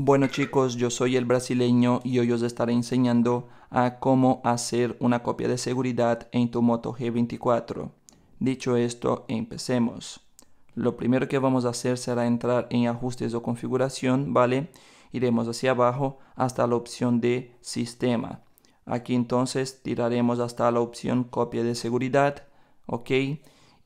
Bueno chicos, yo soy el brasileño y hoy os estaré enseñando a cómo hacer una copia de seguridad en tu Moto G24. Dicho esto, empecemos. Lo primero que vamos a hacer será entrar en ajustes o configuración, ¿vale? Iremos hacia abajo hasta la opción de sistema. Aquí entonces tiraremos hasta la opción copia de seguridad, ¿ok?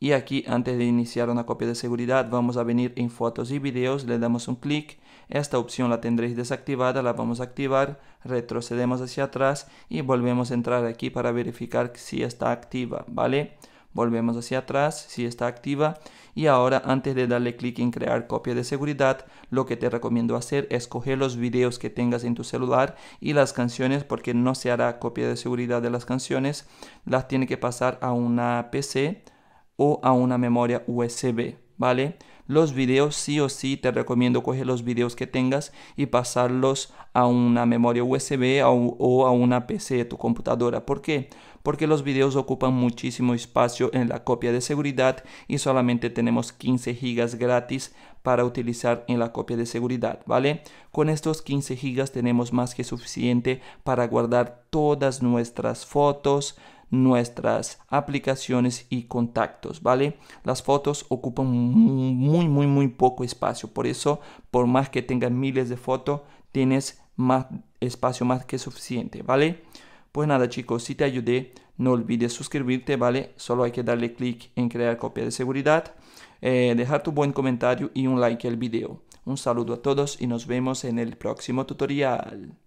Y aquí antes de iniciar una copia de seguridad vamos a venir en fotos y videos, le damos un clic, esta opción la tendréis desactivada, la vamos a activar, retrocedemos hacia atrás y volvemos a entrar aquí para verificar si está activa, ¿vale? Volvemos hacia atrás si está activa y ahora antes de darle clic en crear copia de seguridad, lo que te recomiendo hacer es coger los videos que tengas en tu celular y las canciones porque no se hará copia de seguridad de las canciones, las tiene que pasar a una PC a una memoria USB, ¿vale? Los videos sí o sí te recomiendo coger los videos que tengas y pasarlos a una memoria USB o a una PC de tu computadora. ¿Por Porque los videos ocupan muchísimo espacio en la copia de seguridad y solamente tenemos 15 gigas gratis para utilizar en la copia de seguridad, ¿vale? Con estos 15 gigas tenemos más que suficiente para guardar todas nuestras fotos, nuestras aplicaciones y contactos, ¿vale? Las fotos ocupan muy, muy, muy poco espacio. Por eso, por más que tengas miles de fotos, tienes más espacio más que suficiente, ¿vale? Pues nada chicos, si te ayudé, no olvides suscribirte, ¿vale? Solo hay que darle clic en crear copia de seguridad, eh, dejar tu buen comentario y un like al video. Un saludo a todos y nos vemos en el próximo tutorial.